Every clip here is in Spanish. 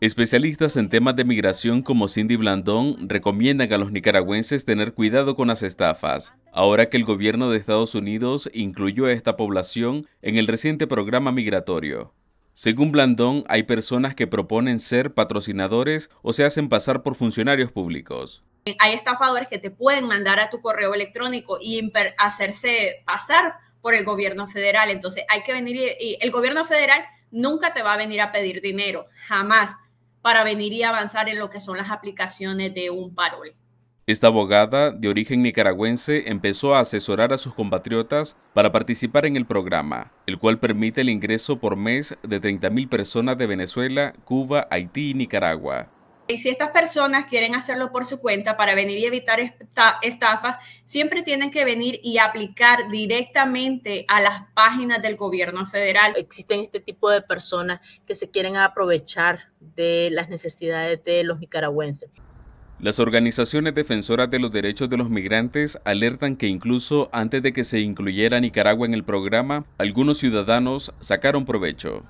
Especialistas en temas de migración como Cindy Blandón recomiendan a los nicaragüenses tener cuidado con las estafas, ahora que el gobierno de Estados Unidos incluyó a esta población en el reciente programa migratorio. Según Blandón, hay personas que proponen ser patrocinadores o se hacen pasar por funcionarios públicos. Eh, hay estafadores que te pueden mandar a tu correo electrónico y hacerse pasar por el gobierno federal. Entonces hay que venir y el gobierno federal nunca te va a venir a pedir dinero, jamás para venir y avanzar en lo que son las aplicaciones de un parol. Esta abogada de origen nicaragüense empezó a asesorar a sus compatriotas para participar en el programa, el cual permite el ingreso por mes de 30.000 personas de Venezuela, Cuba, Haití y Nicaragua. Y si estas personas quieren hacerlo por su cuenta para venir y evitar estafas, siempre tienen que venir y aplicar directamente a las páginas del gobierno federal. Existen este tipo de personas que se quieren aprovechar de las necesidades de los nicaragüenses. Las organizaciones defensoras de los derechos de los migrantes alertan que incluso antes de que se incluyera Nicaragua en el programa, algunos ciudadanos sacaron provecho.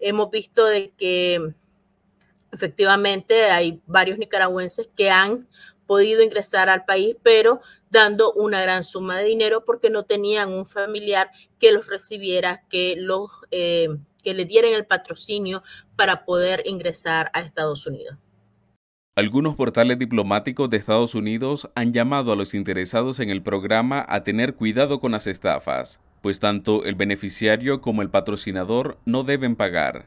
Hemos visto de que Efectivamente, hay varios nicaragüenses que han podido ingresar al país, pero dando una gran suma de dinero porque no tenían un familiar que los recibiera, que los eh, que le dieran el patrocinio para poder ingresar a Estados Unidos. Algunos portales diplomáticos de Estados Unidos han llamado a los interesados en el programa a tener cuidado con las estafas, pues tanto el beneficiario como el patrocinador no deben pagar.